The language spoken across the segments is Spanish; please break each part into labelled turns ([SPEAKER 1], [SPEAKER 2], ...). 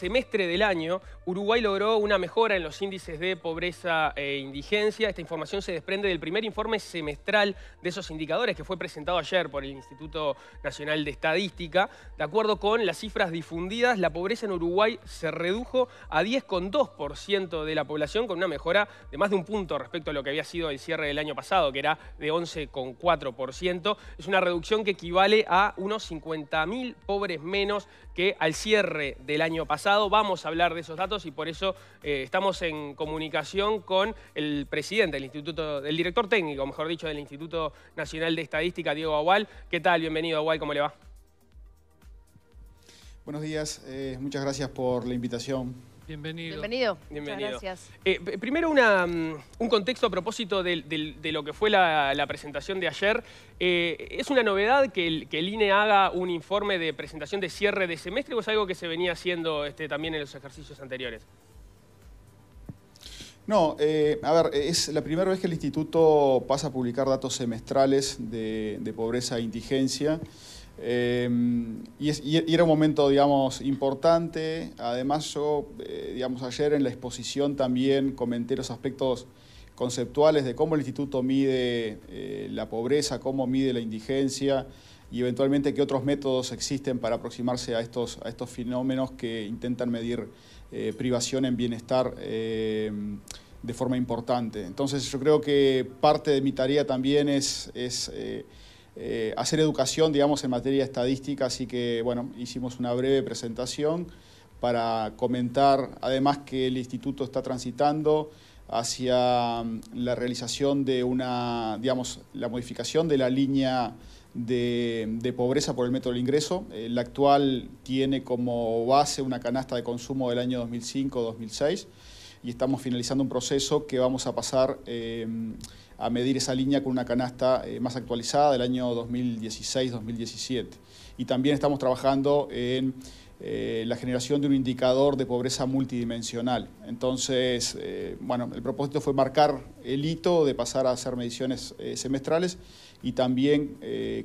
[SPEAKER 1] semestre del año, Uruguay logró una mejora en los índices de pobreza e indigencia. Esta información se desprende del primer informe semestral de esos indicadores que fue presentado ayer por el Instituto Nacional de Estadística. De acuerdo con las cifras difundidas, la pobreza en Uruguay se redujo a 10,2% de la población con una mejora de más de un punto respecto a lo que había sido el cierre del año pasado, que era de 11,4%. Es una reducción que equivale a unos 50.000 pobres menos que al cierre del año pasado vamos a hablar de esos datos y por eso eh, estamos en comunicación con el presidente del Instituto, el director técnico, mejor dicho, del Instituto Nacional de Estadística, Diego Agual. ¿Qué tal? Bienvenido, Agual, ¿cómo le va?
[SPEAKER 2] Buenos días, eh, muchas gracias por la invitación.
[SPEAKER 1] Bienvenido. Bienvenido. Muchas gracias. Eh, primero mm, un contexto a propósito de, lo que fue la, presentación de ayer. Eh, ¿Es una novedad que el, INE e haga un informe de presentación de cierre de semestre o es algo que se venía haciendo este, también en los ejercicios anteriores?
[SPEAKER 2] No, eh, a ver, es la primera vez que el instituto pasa a publicar datos semestrales de, de pobreza e indigencia. Em, y, era un momento, digamos, importante. Además, yo, eh, digamos, ayer en la exposición también comenté los aspectos conceptuales de cómo el instituto mide eh, la pobreza, cómo mide la indigencia y eventualmente qué otros métodos existen para aproximarse a estos, a estos fenómenos que intentan medir eh, privación en bienestar em, de forma importante. Entonces yo creo que parte de mi tarea también es eh, hacer educación, digamos, en materia estadística, así que, bueno, hicimos una breve presentación para comentar, además que el instituto está transitando hacia mm, la realización de una, digamos, la modificación de la línea de, pobreza por el método del ingreso. Eh, la actual tiene como base una canasta de consumo del año 2005-2006 y estamos finalizando un proceso que vamos a pasar eh, a medir esa línea con una canasta eh, más actualizada del año 2016-2017. Y también estamos trabajando en eh, la generación de un indicador de pobreza multidimensional. Entonces, eh, bueno, el propósito fue marcar el hito de pasar a hacer mediciones semestrales y también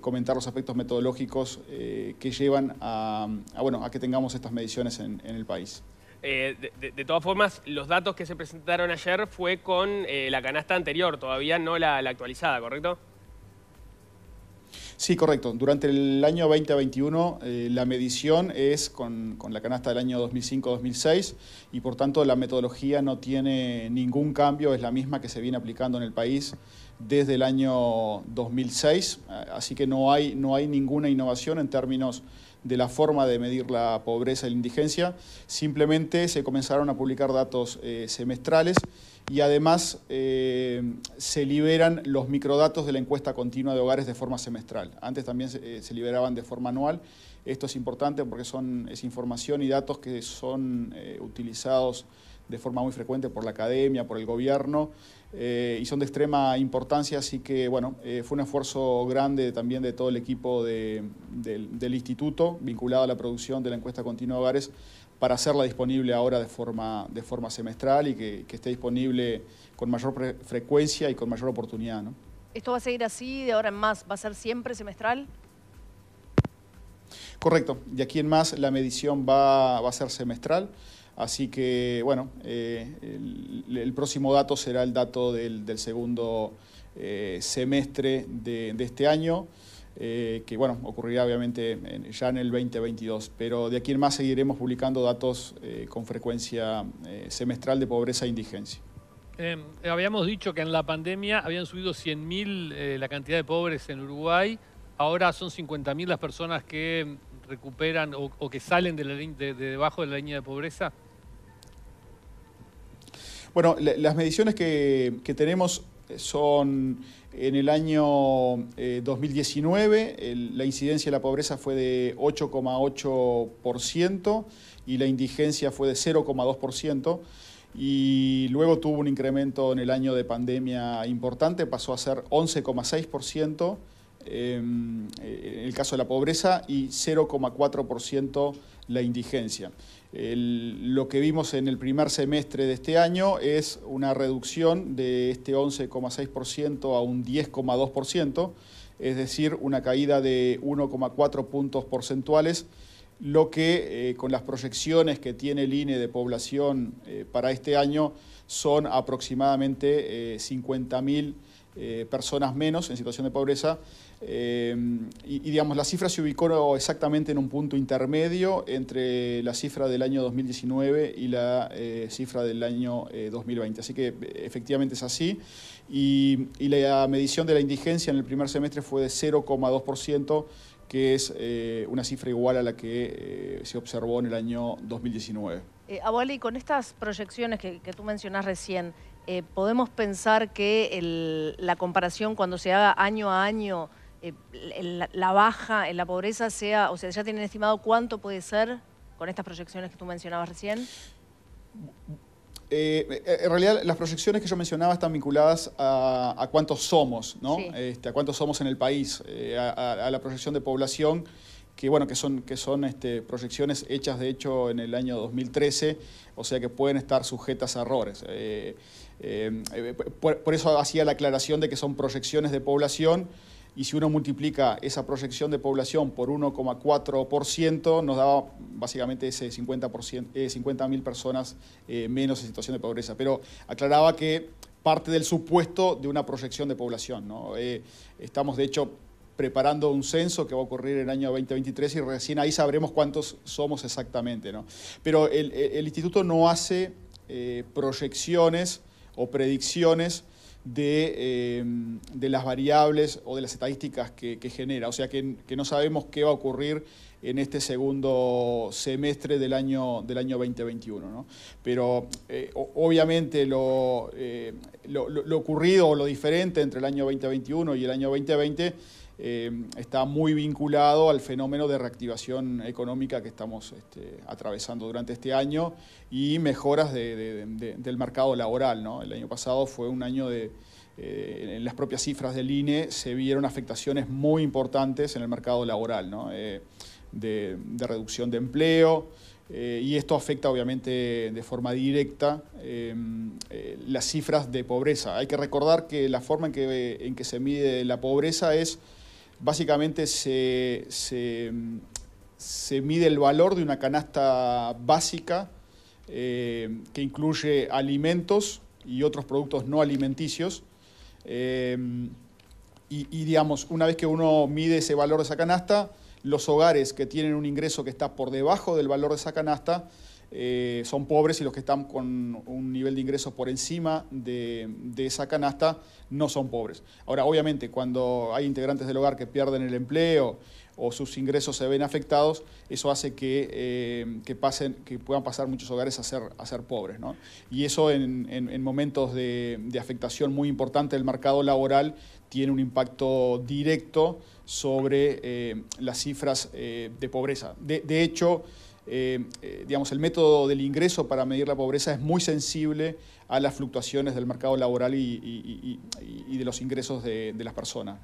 [SPEAKER 2] comentar los aspectos metodológicos que llevan a, bueno, a que tengamos estas mediciones en el país.
[SPEAKER 1] Eh, de, todas formas, los datos que se presentaron ayer fue con eh, la canasta anterior, todavía no la, actualizada, ¿correcto?
[SPEAKER 2] Sí, correcto. Durante el año 2021 eh, la medición es con, con la canasta del año 2005-2006 y por tanto la metodología no tiene ningún cambio, es la misma que se viene aplicando en el país desde el año 2006, eh, así que no hay, no hay ninguna innovación en términos de la forma de medir la pobreza y la indigencia, simplemente se comenzaron a publicar datos eh, semestrales y además eh, se liberan los microdatos de la encuesta continua de hogares de forma semestral. Antes también se, liberaban de forma anual. Esto es importante porque son, es información y datos que son utilizados de forma muy frecuente por la academia, por el gobierno, eh, y son de extrema importancia, así que bueno, eh, fue un esfuerzo grande también de todo el equipo del, instituto, vinculado a la producción de la encuesta continua de hogares, para hacerla disponible ahora de forma, de forma semestral y que, esté disponible con mayor frecuencia y con mayor oportunidad.
[SPEAKER 1] ¿Esto va a seguir así de ahora en más? ¿Va a ser siempre semestral?
[SPEAKER 2] Correcto, de aquí en más la medición va, va a ser semestral. Así que, bueno, eh, el, próximo dato será el dato del, segundo eh, semestre de, este año, eh, que, bueno, ocurrirá obviamente ya en el 2022. Pero de aquí en más seguiremos publicando datos con frecuencia semestral de pobreza e indigencia.
[SPEAKER 1] Em, habíamos dicho que en la pandemia habían subido 100.000 la cantidad de pobres en Uruguay. Ahora son 50.000 las personas que recuperan o, que salen de, de, debajo de la línea de pobreza?
[SPEAKER 2] Bueno, las mediciones que, tenemos son en el año 2019 eh, la incidencia de la pobreza fue de 8,8% y la indigencia fue de 0,2% y luego tuvo un incremento en el año de pandemia importante, pasó a ser 11,6% el caso de la pobreza y 0,4% la indigencia. lo que vimos en el primer semestre de este año es una reducción de este 11,6% a un 10,2%, es decir, una caída de 1,4 puntos porcentuales, lo que eh, con las proyecciones que tiene el INE de población eh, para este año son aproximadamente 50.000 eh, eh, personas menos en situación de pobreza. Eh, y, digamos, la cifra se ubicó exactamente en un punto intermedio entre la cifra del año 2019 y la eh, cifra del año 2020. Así que efectivamente es así. Y, la medición de la indigencia en el primer semestre fue de 0,2% que es una cifra igual a la que se observó en el año 2019.
[SPEAKER 1] Eh, y con estas proyecciones que, que tú mencionás recién, eh, podemos pensar que la comparación cuando se haga año a año, eh, la, baja en la pobreza sea, o sea, ya tienen estimado cuánto puede ser con estas proyecciones que tú mencionabas recién?
[SPEAKER 2] Eh, en realidad, las proyecciones que yo mencionaba están vinculadas a, cuántos somos, ¿no? Este, a cuántos somos en el país, a la proyección de población que bueno, que son, que son este, proyecciones hechas de hecho en el año 2013, o sea que pueden estar sujetas a errores. Eh, eh, eh, por, eso hacía la aclaración de que son proyecciones de población y si uno multiplica esa proyección de población por 1,4%, nos daba básicamente ese 50.000 eh, 50 personas menos en situación de pobreza. Pero aclaraba que parte del supuesto de una proyección de población. estamos de hecho preparando un censo que va a ocurrir en el año 2023 y recién ahí sabremos cuántos somos exactamente. ¿no? Pero el, instituto no hace eh, proyecciones o predicciones eh, de, las variables o de las estadísticas que, genera, o sea que, no sabemos qué va a ocurrir en este segundo semestre del año, del año 2021. Pero eh, obviamente lo, lo ocurrido o lo diferente entre el año 2021 y el año 2020 eh, está muy vinculado al fenómeno de reactivación económica que estamos este, atravesando durante este año y mejoras del mercado laboral. El año pasado fue un año de... Eh, en las propias cifras del INE se vieron afectaciones muy importantes en el mercado laboral, ¿no? Eh, de, reducción de empleo, y esto afecta obviamente de forma directa las cifras de pobreza. Hay que recordar que la forma en que se mide la pobreza es Básicamente se, mide el valor de una canasta básica eh, que incluye alimentos y otros productos no alimenticios. Eh, y, y, digamos, una vez que uno mide ese valor de esa canasta, los hogares que tienen un ingreso que está por debajo del valor de esa canasta eh, son pobres y los que están con un nivel de ingresos por encima de, esa canasta no son pobres. Ahora, obviamente, cuando hay integrantes del hogar que pierden el empleo o sus ingresos se ven afectados, eso hace que, eh, pasen, que puedan pasar muchos hogares a ser, a ser pobres. Y eso en, momentos de, afectación muy importante del mercado laboral tiene un impacto directo sobre eh, las cifras de pobreza. de hecho, eh, eh, digamos, el método del ingreso para medir la pobreza es muy sensible a las fluctuaciones del mercado laboral y, de los ingresos de, las personas.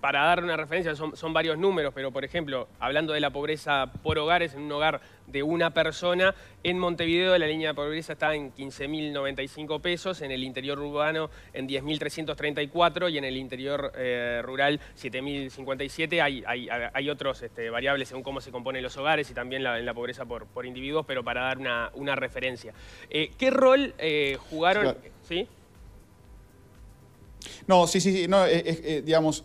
[SPEAKER 1] Para dar una referencia, son, son, varios números, pero por ejemplo, hablando de la pobreza por hogares, en un hogar de una persona. En Montevideo la línea de pobreza está en 15.095 pesos, en el interior urbano en 10.334 y en el interior eh, rural 7.057. Hay, hay, hay otros este, variables según cómo se componen los hogares y también la, pobreza por, por individuos, pero para dar una, referencia. Eh, ¿Qué rol eh, jugaron... ¿sí?
[SPEAKER 2] No, sí, sí, no, eh, eh, eh, digamos,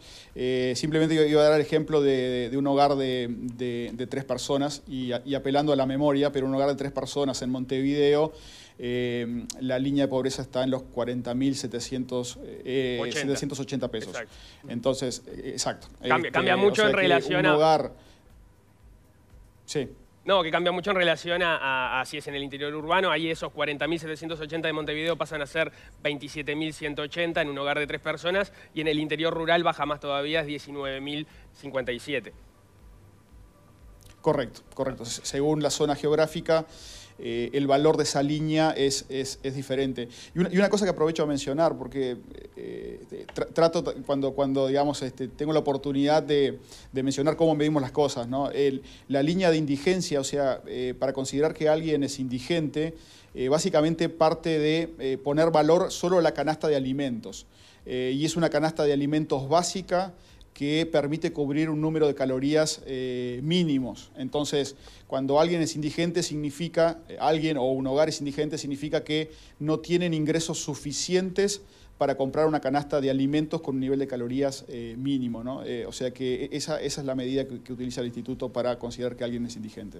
[SPEAKER 2] simplemente yo iba a dar el ejemplo de, un hogar de, tres personas y, apelando a la memoria, pero un hogar de tres personas en Montevideo, la línea de pobreza está en los 40.780 pesos. Entonces, exacto. Cambia, este, mucho en relación a... sí.
[SPEAKER 1] No, que cambia mucho en relación a, si es en el interior urbano. Ahí esos 40.780 de Montevideo pasan a ser 27.180 en un hogar de tres personas y en el interior rural baja más todavía, es 19.057.
[SPEAKER 2] Correcto, correcto. Según la zona geográfica, eh, el valor de esa línea es, diferente. Y una, cosa que aprovecho a mencionar, porque eh, eh, trato cuando, este, tengo la oportunidad de, mencionar cómo medimos las cosas, la línea de indigencia, o sea, para considerar que alguien es indigente, básicamente parte de poner valor solo a la canasta de alimentos. y es una canasta de alimentos básica que permite cubrir un número de calorías eh, mínimos. Entonces, cuando alguien es indigente, significa, eh, alguien o un hogar es indigente, significa que no tienen ingresos suficientes para comprar una canasta de alimentos con un nivel de calorías eh, mínimo. o sea que e-, esa, es la medida que utiliza el instituto para considerar que alguien es indigente.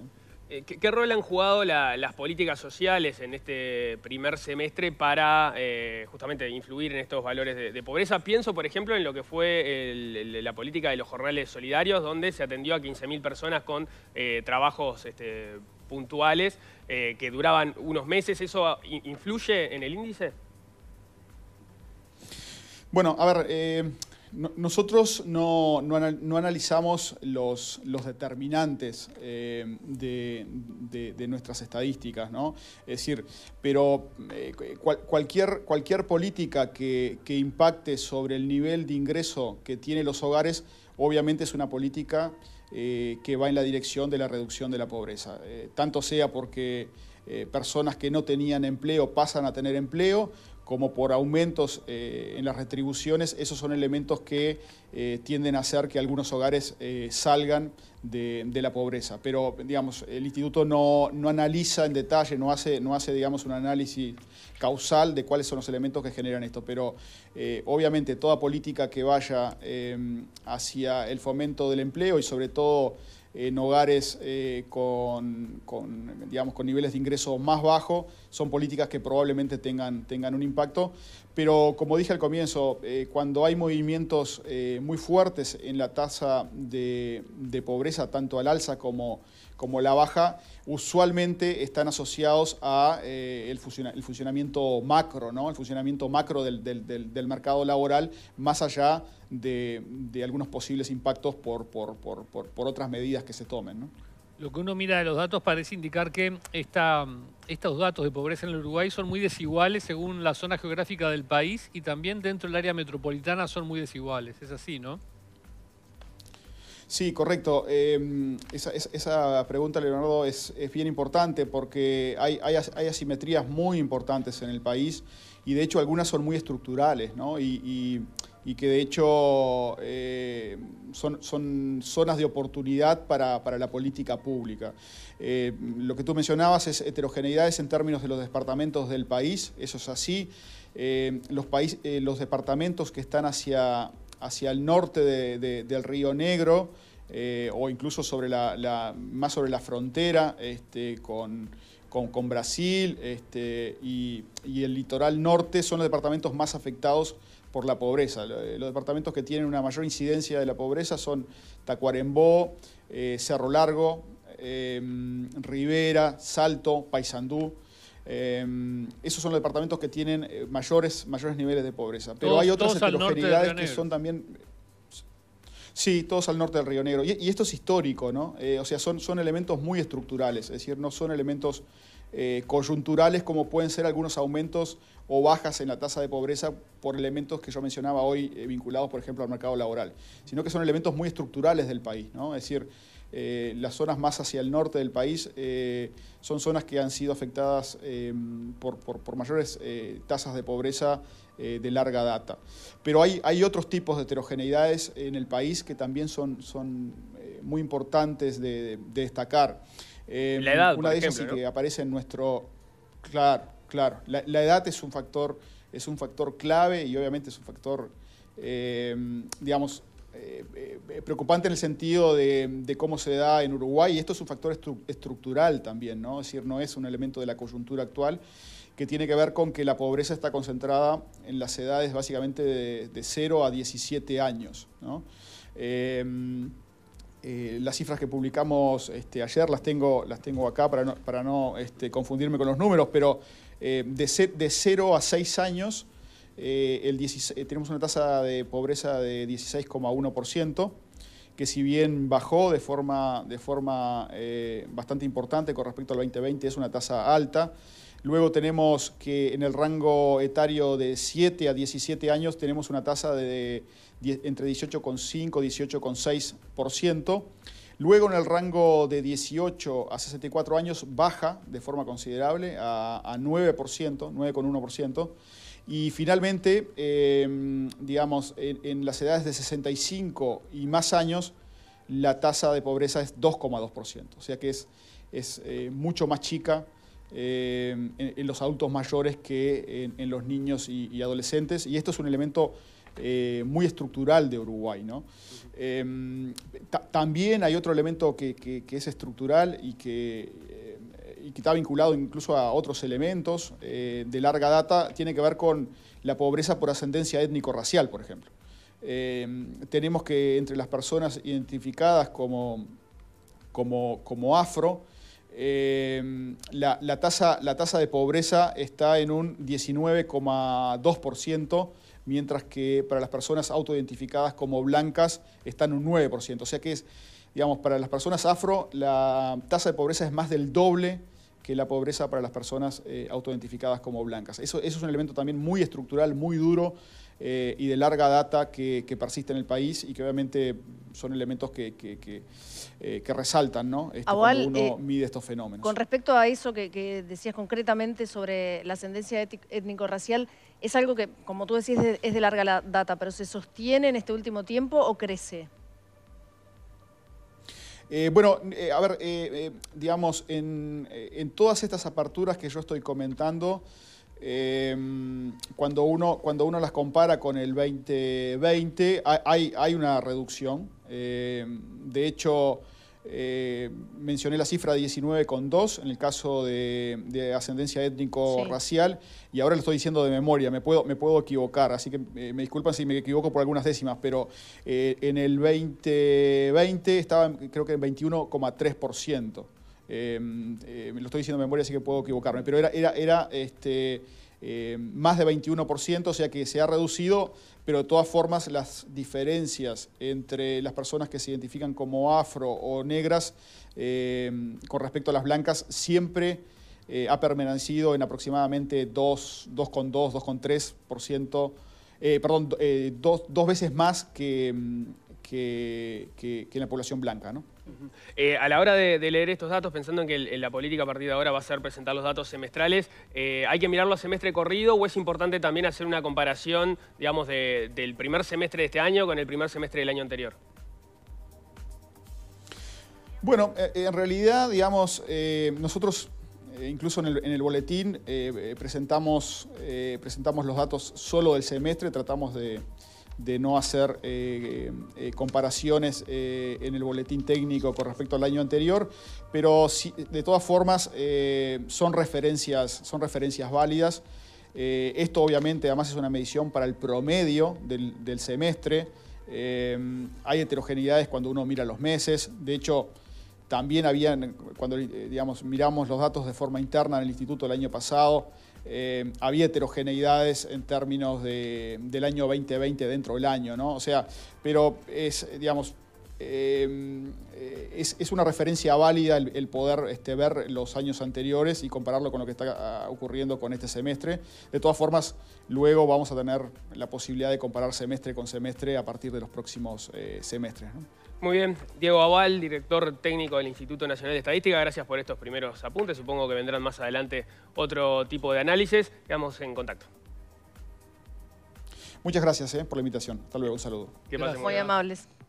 [SPEAKER 1] Eh, ¿Qué, rol han jugado las políticas sociales en este primer semestre para eh, justamente influir en estos valores de, pobreza? Pienso, por ejemplo, en lo que fue la política de los jornales solidarios, donde se atendió a 15.000 personas con eh, trabajos este, puntuales que duraban unos meses. ¿Eso influye en el índice?
[SPEAKER 2] Bueno, a ver nosotros no, analizamos los, determinantes eh, de, nuestras estadísticas, ¿no? Es decir, pero eh, cualquier, política que, impacte sobre el nivel de ingreso que tienen los hogares, obviamente es una política eh, que va en la dirección de la reducción de la pobreza. tanto sea porque personas que no tenían empleo pasan a tener empleo como por aumentos eh, en las retribuciones, esos son elementos que eh, tienden a hacer que algunos hogares eh, salgan de, la pobreza. Pero, digamos, el instituto no, analiza en detalle, no hace, no hace, digamos, un análisis causal de cuáles son los elementos que generan esto. Pero, obviamente, toda política que vaya em, hacia el fomento del empleo y sobre todo en hogares eh, con, digamos, con niveles de ingreso más bajos, son políticas que probablemente tengan, tengan un impacto. Pero como dije al comienzo, eh, cuando hay movimientos eh, muy fuertes en la tasa de, pobreza, tanto al alza como, como, la baja, usualmente están asociados a eh, el, funcionamiento macro, ¿no? el funcionamiento macro del, del, mercado laboral, más allá de, algunos posibles impactos por, por, otras medidas que se tomen.
[SPEAKER 1] Lo que uno mira de los datos parece indicar que estos datos de pobreza en el Uruguay son muy desiguales según la zona geográfica del país y también dentro del área metropolitana son muy desiguales. Es así, ¿no?
[SPEAKER 2] Sí, correcto. Eh, esa, pregunta, Leonardo, es, bien importante porque hay, asimetrías muy importantes en el país y de hecho algunas son muy estructurales, ¿no? y que de hecho eh, son, son, zonas de oportunidad para, la política pública. Eh, lo que tú mencionabas es heterogeneidades en términos de los departamentos del país, eso es así. Eh, los, los departamentos que están hacia, hacia el norte del Río Negro o incluso sobre más sobre la frontera este, con con, Brasil este, y, el litoral norte son los departamentos más afectados por la pobreza. Los departamentos que tienen una mayor incidencia de la pobreza son Tacuarembó, eh, Cerro Largo, em, Rivera, Salto, Paysandú. Em, esos son los departamentos que tienen eh, mayores, mayores niveles de pobreza. Pero hay otras heterogeneidades que son también Sí, todos al norte del Río Negro. Y, esto es histórico, ¿no? Eh, o sea, son, son elementos muy estructurales, es decir, no son elementos eh, coyunturales como pueden ser algunos aumentos o bajas en la tasa de pobreza por elementos que yo mencionaba hoy eh, vinculados, por ejemplo, al mercado laboral, sino que son elementos muy estructurales del país, ¿no? Es decir, las zonas más hacia el norte del país son zonas que han sido afectadas por, por, mayores tasas de pobreza eh, de larga data. Pero hay, hay, otros tipos de heterogeneidades en el país que también son, son eh, muy importantes de, destacar. Em, la edad, una de ellas que aparece en nuestro... Claro, claro. La, edad es un, factor, es un factor clave y obviamente es un factor, em, digamos, eh, eh, preocupante en el sentido de, cómo se da en Uruguay, y esto es un factor estructural también, ¿no? es decir, no es un elemento de la coyuntura actual, que tiene que ver con que la pobreza está concentrada en las edades básicamente de, 0 a 17 años. Em, eh, las cifras que publicamos este, ayer las tengo, las tengo acá para no, este, confundirme con los números, pero de 0 a 6 años eh, eh, tenemos una tasa de pobreza de 16,1%, que si bien bajó de forma, de forma eh, bastante importante con respecto al 2020, es una tasa alta. Luego tenemos que en el rango etario de 7 a 17 años tenemos una tasa de, entre 18,5 y 18,6%. Luego en el rango de 18 a 64 años baja de forma considerable a, a 9%, 9,1%. Y finalmente, em, digamos, en, las edades de 65 y más años, la tasa de pobreza es 2,2%, o sea que es, es eh, mucho más chica em, en, los adultos mayores que en, los niños y, adolescentes, y esto es un elemento eh, muy estructural de Uruguay. Em, también hay otro elemento que es estructural y que que está vinculado incluso a otros elementos eh, de larga data, tiene que ver con la pobreza por ascendencia étnico-racial, por ejemplo. Eh, tenemos que entre las personas identificadas como, como, afro, eh, la, tasa, la de pobreza está en un 19,2%, mientras que para las personas autoidentificadas como blancas está en un 9%. O sea que es, digamos, para las personas afro la tasa de pobreza es más del doble que la pobreza para las personas eh, autoidentificadas como blancas. Eso, es un elemento también muy estructural, muy duro eh, y de larga data que, persiste en el país y que obviamente son elementos que, que, que eh, resaltan ¿no? Este, cuando uno eh, mide estos fenómenos. Con
[SPEAKER 1] respecto a eso que, decías concretamente sobre la ascendencia étnico-racial, ¿es algo que, como tú decías, es de, es de larga data, pero se sostiene en este último tiempo o crece?
[SPEAKER 2] Eh, bueno, eh, a ver, eh, digamos, en, todas estas aperturas que yo estoy comentando, em, cuando, uno, cuando uno las compara con el 2020, hay, hay una reducción. Em, de hecho, eh, mencioné la cifra 19,2 en el caso de, ascendencia étnico-racial y ahora lo estoy diciendo de memoria, me puedo, me puedo equivocar, así que eh, me disculpan si me equivoco por algunas décimas, pero eh, en el 2020 estaba creo que en 21,3%. lo estoy diciendo de memoria, así que puedo equivocarme, pero era, era, era este, eh, más de 21%, o sea que se ha reducido, pero de todas formas las diferencias entre las personas que se identifican como afro o negras eh, con respecto a las blancas siempre eh, ha permanecido en aproximadamente 2,2, 2,3%, perdón, dos, dos, veces más que, mm, que en la población blanca. ¿no?
[SPEAKER 1] Eh, a la hora de, leer estos datos, pensando en que la política a partir de ahora va a ser presentar los datos semestrales, eh, ¿hay que mirarlo a semestre corrido o es importante también hacer una comparación, digamos, del primer semestre de este año con el primer semestre del año anterior?
[SPEAKER 2] Bueno, eh, en realidad, digamos, nosotros incluso en el, en el boletín presentamos, presentamos los datos solo del semestre, tratamos de de no hacer eh, eh, eh, comparaciones en el boletín técnico con respecto al año anterior, pero de todas formas son, referencias, son referencias válidas. esto obviamente además es una medición para el promedio del, semestre. hay heterogeneidades cuando uno mira los meses. De hecho, también habían, cuando digamos, miramos los datos de forma interna en el instituto el año pasado, eh, había heterogeneidades en términos del año 2020 dentro del año, ¿no? O sea, pero es, digamos, eh, es, una referencia válida el, poder este, ver los años anteriores y compararlo con lo que está ah, ocurriendo con este semestre. De todas formas, luego vamos a tener la posibilidad de comparar semestre con semestre a partir de los próximos eh, semestres. ¿no?
[SPEAKER 1] Muy bien. Diego Aval, director técnico del Instituto Nacional de Estadística, gracias por estos primeros apuntes. Supongo que vendrán más adelante otro tipo de análisis. Quedamos en contacto.
[SPEAKER 2] Muchas gracias eh, por la invitación. Hasta luego, un saludo. muy
[SPEAKER 1] amables.